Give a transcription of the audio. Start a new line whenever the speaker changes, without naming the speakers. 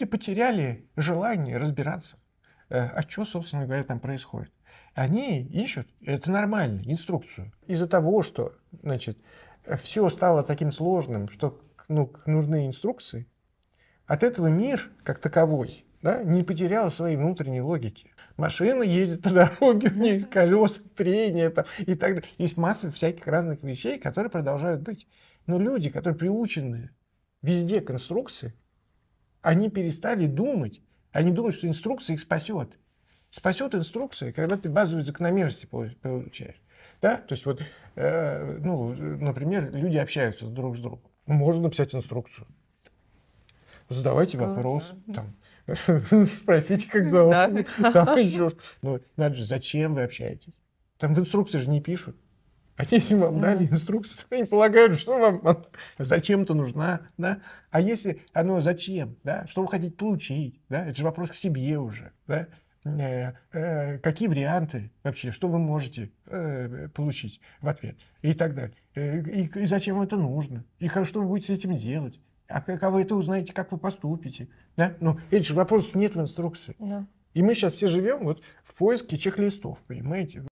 люди потеряли желание разбираться, а э, что, собственно говоря, там происходит. Они ищут, это нормально, инструкцию. Из-за того, что, значит, все стало таким сложным, что ну, нужны инструкции, от этого мир, как таковой, да, не потерял своей внутренней логики. Машина ездит по дороге, у нее есть колеса, трение там, и так далее. Есть масса всяких разных вещей, которые продолжают быть. Но люди, которые приучены везде к инструкции, они перестали думать, они думают, что инструкция их спасет. Спасет инструкция, когда ты базовые закономерности получаешь. Да? То есть вот, э, ну, например, люди общаются друг с другом. Ну, можно написать инструкцию. Задавайте вопрос, там, спросите, как зовут, там еще что. Ну, надо же, зачем вы общаетесь? Там в инструкции же не пишут. Они если вам дали инструкцию, они полагают, что вам зачем-то нужна, да? А если оно зачем, да? Что вы хотите получить, да? Это же вопрос к себе уже, да? Э, э, какие варианты вообще, что вы можете э, получить в ответ и так далее. И, и зачем это нужно, и как что вы будете с этим делать. А как а вы это узнаете, как вы поступите? Да? Ну, это же вопросов нет в инструкции. Да. И мы сейчас все живем вот в поиске чек-листов, понимаете?